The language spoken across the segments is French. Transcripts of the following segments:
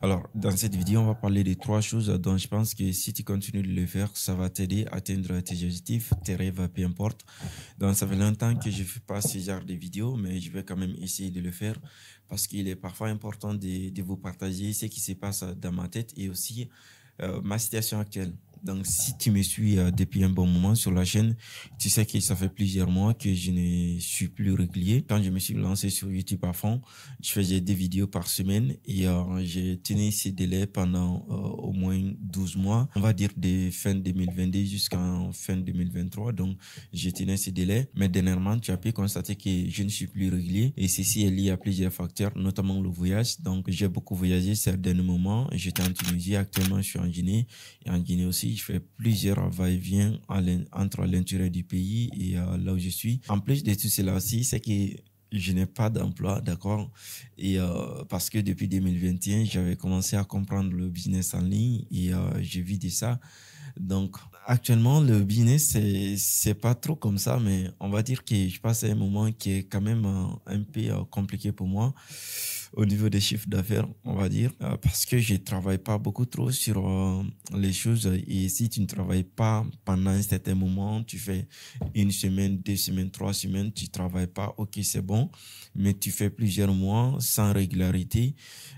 Alors, dans cette vidéo, on va parler de trois choses dont je pense que si tu continues de le faire, ça va t'aider à atteindre tes objectifs, tes rêves, peu importe. Donc, ça fait longtemps que je ne fais pas ce genre de vidéos, mais je vais quand même essayer de le faire parce qu'il est parfois important de, de, vous partager ce qui se passe dans ma tête et aussi euh, ma situation actuelle. Donc, si tu me suis euh, depuis un bon moment sur la chaîne, tu sais que ça fait plusieurs mois que je ne suis plus régulier. Quand je me suis lancé sur YouTube à fond, je faisais des vidéos par semaine et euh, j'ai tenu ces délais pendant euh, au moins 12 mois. On va dire de fin 2022 jusqu'en fin 2023. Donc, j'ai tenu ces délais. Mais dernièrement, tu as pu constater que je ne suis plus régulier et ceci est lié à plusieurs facteurs, notamment le voyage. Donc, j'ai beaucoup voyagé certains moments. J'étais en Tunisie, actuellement je suis en Guinée et en Guinée aussi je fais plusieurs va-et-vient entre l'intérieur du pays et euh, là où je suis. En plus de tout cela aussi, c'est que je n'ai pas d'emploi, d'accord Et euh, parce que depuis 2021, j'avais commencé à comprendre le business en ligne et euh, j'ai vu de ça. Donc, actuellement, le business, c'est pas trop comme ça, mais on va dire que je passe un moment qui est quand même un peu compliqué pour moi au niveau des chiffres d'affaires, on va dire, euh, parce que je ne travaille pas beaucoup trop sur euh, les choses. Et si tu ne travailles pas pendant un certain moment, tu fais une semaine, deux semaines, trois semaines, tu travailles pas, ok, c'est bon, mais tu fais plusieurs mois sans régularité.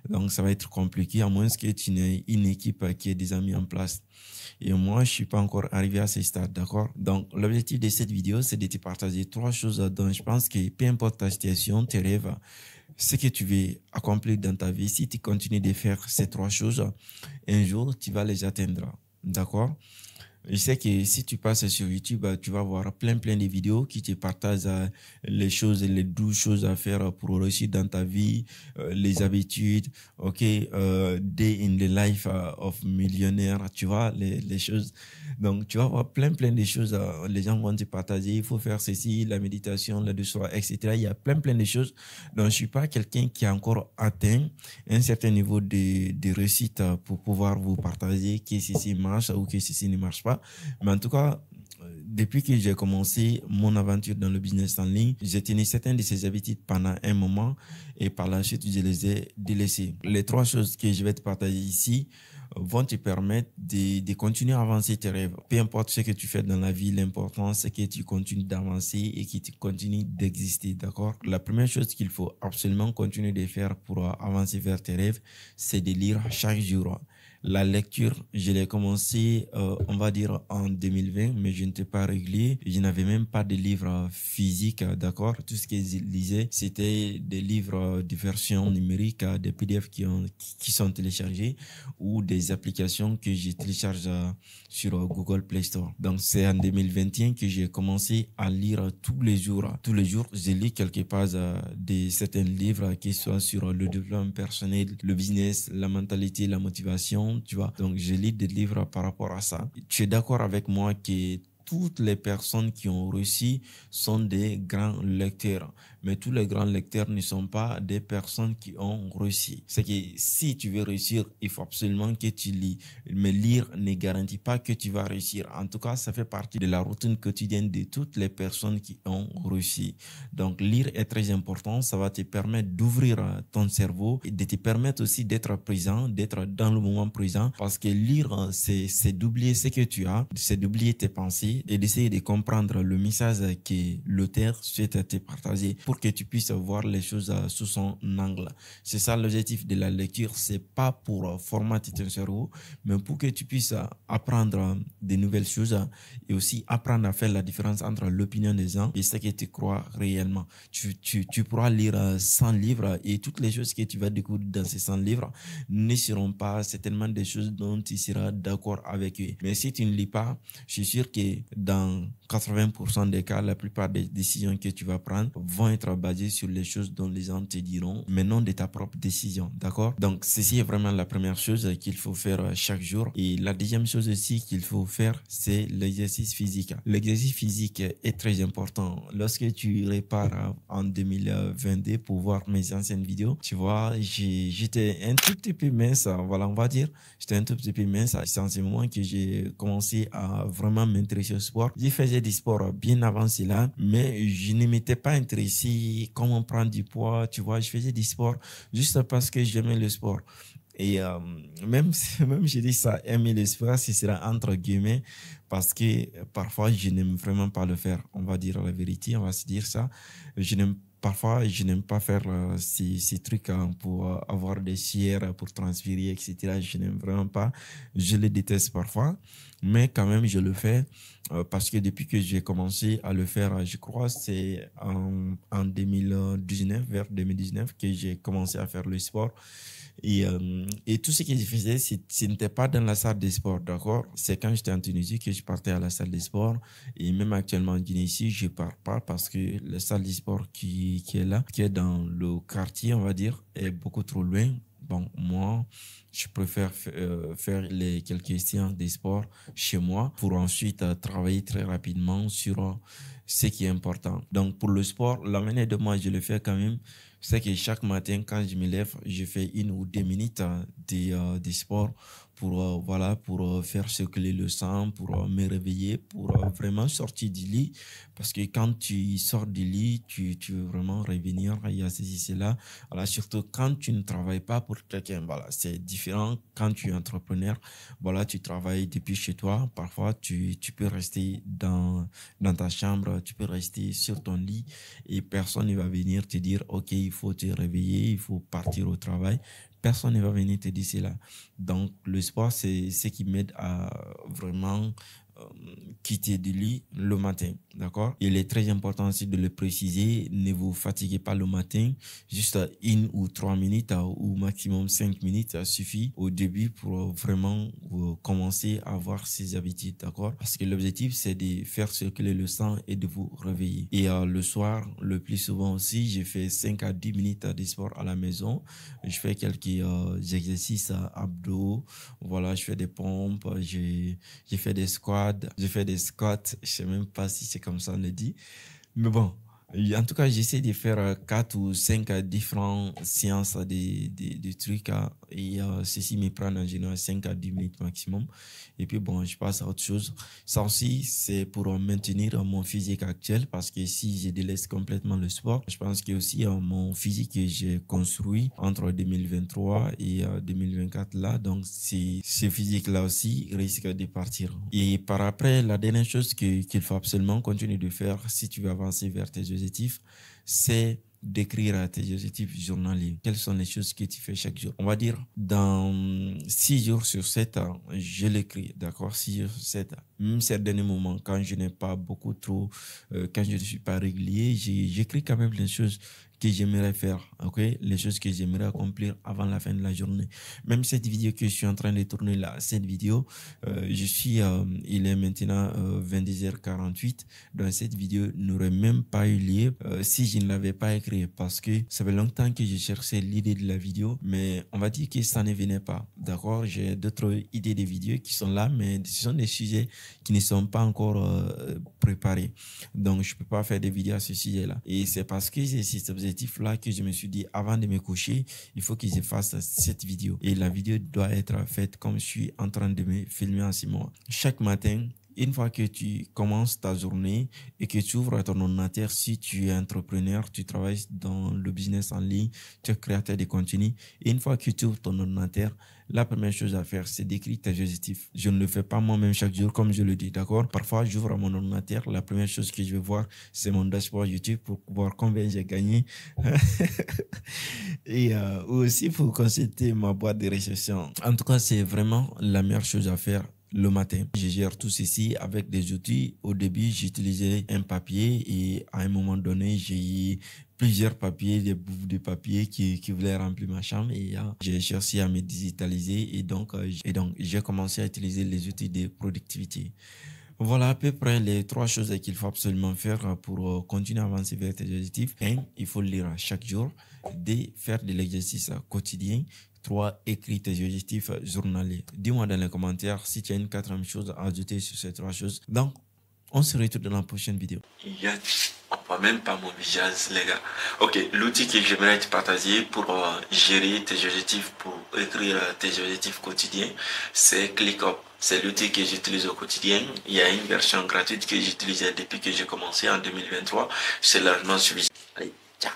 Donc, ça va être compliqué, à moins que tu n'aies une équipe qui est déjà mis en place. Et moi, je suis pas encore arrivé à ce stade, d'accord? Donc, l'objectif de cette vidéo, c'est de te partager trois choses dont je pense que peu importe ta situation, tes rêves, ce que tu veux accomplir dans ta vie, si tu continues de faire ces trois choses, un jour, tu vas les atteindre. D'accord je sais que si tu passes sur YouTube, tu vas voir plein plein de vidéos qui te partagent euh, les choses, les douze choses à faire pour réussir dans ta vie, euh, les habitudes, ok, euh, day in the life of millionnaire, tu vois les, choses. Donc tu vas voir plein plein de choses. Les gens vont te partager. Il faut faire ceci, la méditation, la de etc. Il y a plein plein de choses. Donc je suis pas quelqu'un qui a encore atteint un certain niveau de, de réussite pour pouvoir vous partager que ceci marche ou que ceci ne marche pas. Mais en tout cas, euh, depuis que j'ai commencé mon aventure dans le business en ligne, j'ai tenu certaines de ces habitudes pendant un moment et par la suite, je les ai délaissées. Les trois choses que je vais te partager ici euh, vont te permettre de, de continuer à avancer tes rêves. Peu importe ce que tu fais dans la vie, l'important c'est que tu continues d'avancer et que tu continues d'exister, d'accord La première chose qu'il faut absolument continuer de faire pour euh, avancer vers tes rêves, c'est de lire chaque jour. La lecture, je l'ai commencé, euh, on va dire, en 2020, mais je n'étais pas réglé. Je n'avais même pas de livres physiques, d'accord Tout ce que je lisais, c'était des livres de version numérique, des PDF qui, ont, qui sont téléchargés ou des applications que j'ai télécharge euh, sur Google Play Store. Donc, c'est en 2021 que j'ai commencé à lire tous les jours. Tous les jours, j'ai lu quelques pages euh, de certains livres qui soient sur le développement personnel, le business, la mentalité, la motivation, tu vois. Donc, je lis des livres par rapport à ça. Tu es d'accord avec moi que toutes les personnes qui ont réussi sont des grands lecteurs. Mais tous les grands lecteurs ne sont pas des personnes qui ont réussi. C'est que si tu veux réussir, il faut absolument que tu lis. Mais lire ne garantit pas que tu vas réussir. En tout cas, ça fait partie de la routine quotidienne de toutes les personnes qui ont réussi. Donc, lire est très important. Ça va te permettre d'ouvrir ton cerveau et de te permettre aussi d'être présent, d'être dans le moment présent. Parce que lire, c'est d'oublier ce que tu as, c'est d'oublier tes pensées et d'essayer de comprendre le message que l'auteur souhaite te partager pour que tu puisses voir les choses euh, sous son angle. C'est ça l'objectif de la lecture. C'est pas pour euh, formater ton cerveau, mais pour que tu puisses euh, apprendre des nouvelles choses et aussi apprendre à faire la différence entre l'opinion des gens et ce que tu crois réellement. Tu, tu, tu pourras lire 100 livres et toutes les choses que tu vas découvrir dans ces 100 livres ne seront pas certainement des choses dont tu seras d'accord avec eux. Mais si tu ne lis pas, je suis sûr que dans 80% des cas, la plupart des décisions que tu vas prendre vont être basées sur les choses dont les gens te diront, mais non de ta propre décision, d'accord Donc, ceci est vraiment la première chose qu'il faut faire euh, chaque jour. Et la deuxième chose aussi qu'il faut faire, c'est l'exercice physique. L'exercice physique est très important. Lorsque tu repars euh, en 2022 pour voir mes anciennes vidéos, tu vois, j'étais un tout petit peu mince, voilà, on va dire, j'étais un tout petit peu mince. C'est en ce moment que j'ai commencé à vraiment m'intéresser sport. J'ai faisais du sport bien avant cela, mais je ne m'étais pas ici, comment prendre du poids, tu vois. Je faisais du sport juste parce que j'aimais le sport. Et euh, même, même je dis ça, aimer le sport, si sera entre guillemets, parce que euh, parfois je n'aime vraiment pas le faire. On va dire la vérité, on va se dire ça. Je n'aime parfois, je n'aime pas faire euh, ces, trucs hein, pour euh, avoir des chairs, pour transférer, etc. Je n'aime vraiment pas. Je les déteste parfois, mais quand même, je le fais euh, parce que depuis que j'ai commencé à le faire, je crois, c'est en, en 2019, vers 2019, que j'ai commencé à faire le sport. Et, euh, et, tout ce que je faisais, ce n'était pas dans la salle des sports, d'accord C'est quand j'étais en Tunisie que je partais à la salle des sports. Et même actuellement en Tunisie, je ne pars pas parce que la salle de sport qui, est là, qui est dans le quartier, on va dire, est beaucoup trop loin. Bon, moi, je préfère euh, faire les quelques séances de sport chez moi pour ensuite euh, travailler très rapidement sur ce qui est important. Donc, pour le sport, la manière de moi, je le fais quand même c'est que chaque matin, quand je me lève, je fais une ou deux minutes hein, de, euh, de sport pour, euh, voilà, pour euh, faire circuler le sang, pour me réveiller, pour vraiment sortir du lit. Parce que quand tu sors du lit, tu, tu veux vraiment revenir. Il y a ceci, cela. surtout quand tu ne travailles pas pour quelqu'un. Voilà, c'est différent quand tu es entrepreneur. Voilà, tu travailles depuis chez toi. Parfois, tu, tu peux rester dans, dans ta chambre, tu peux rester sur ton lit et personne ne va venir te dire, OK, il il faut te réveiller, il faut partir au travail. Personne ne va venir te dire cela. Donc, le sport, c'est ce qui m'aide à vraiment euh, quitter du lit le matin, d'accord Il est très important aussi de le préciser, ne vous fatiguez pas le matin, juste une ou trois minutes ou maximum cinq minutes suffit au début pour vraiment euh, commencer à avoir ces habitudes, d'accord Parce que l'objectif, c'est de faire circuler le sang et de vous réveiller. Et euh, le soir, le plus souvent aussi, je fais cinq à dix minutes de sport à la maison. Je fais quelques exercices à abdos, voilà, je fais des pompes, j'ai fait des squats, je fais des squats. Je sais même pas si c'est comme ça on le dit. Mais bon, en tout cas, j'essaie de faire euh, quatre ou cinq euh, différentes séances de, euh, de, trucs. Et ceci me prend en général 5 à 10 minutes maximum. Et puis, bon, je passe à autre chose. Ça aussi, c'est pour maintenir mon physique actuel parce que si je délaisse complètement le sport, je pense que aussi mon physique que j'ai construit entre 2023 et 2024 là, donc ce physique-là aussi risque de partir. Et par après, la dernière chose qu'il faut absolument continuer de faire si tu veux avancer vers tes c'est d'écrire tes objectifs journaliers. Quelles sont les choses que tu fais chaque jour On va dire, dans 6 jours sur 7, je l'écris, d'accord 6 jours sur 7. Même certains moments, quand je n'ai pas beaucoup trop, euh, quand je ne suis pas régulier, j'écris quand même les choses que j'aimerais faire, ok, les choses que j'aimerais accomplir avant la fin de la journée. Même cette vidéo que je suis en train de tourner là, cette vidéo, euh, je suis, euh, il est maintenant 20 22h48. Dans cette vidéo n'aurait même pas eu lieu euh, si je ne l'avais pas écrit parce que ça fait longtemps que je cherchais l'idée de la vidéo, mais on va dire que ça ne venait pas. D'accord, j'ai d'autres idées de vidéos qui sont là, mais ce sont des sujets qui ne sont pas encore préparés. Donc je peux pas faire des vidéos à ce sujet là. Et c'est parce que j'ai là que je me suis dit, avant de me coucher, il faut que je cette vidéo. Et la vidéo doit être faite comme je suis en train de me filmer en ce moment. Chaque matin, une fois que tu commences ta journée et que tu ouvres ton ordinateur, si tu es entrepreneur, tu travailles dans le business en ligne, tu es créateur de contenu, une fois que tu ouvres ton ordinateur, la première chose à faire, c'est d'écrire tes objectifs. Je ne le fais pas moi-même chaque jour, comme je le dis, d'accord Parfois, j'ouvre mon ordinateur, la première chose que je veux voir, c'est mon dashboard YouTube pour voir combien j'ai gagné. et euh, aussi pour consulter ma boîte de réception. En tout cas, c'est vraiment la meilleure chose à faire le matin. Je gère tout ceci avec des outils. Au début, j'utilisais un papier et à un moment donné, j'ai eu plusieurs papiers, des bouts de papier qui, qui voulaient remplir ma chambre et euh, j'ai cherché à me digitaliser et donc, euh, et donc j'ai commencé à utiliser les outils de productivité. Voilà à peu près les trois choses qu'il faut absolument faire pour euh, continuer à avancer vers tes objectifs. Un, il faut lire chaque jour. 2, faire de l'exercice quotidien. 3. écrire tes objectifs journaliers. Dis-moi dans les commentaires si tu as une quatrième chose à ajouter sur ces trois choses. Donc, on se retrouve dans la prochaine vidéo. Il on a, voit même pas mon visage, les gars. Ok, l'outil que j'aimerais te partager pour euh, gérer tes objectifs, pour écrire tes objectifs quotidiens, c'est ClickUp. C'est l'outil que j'utilise au quotidien. Il y a une version gratuite que j'utilisais depuis que j'ai commencé en 2023. C'est largement suivi. Allez, ciao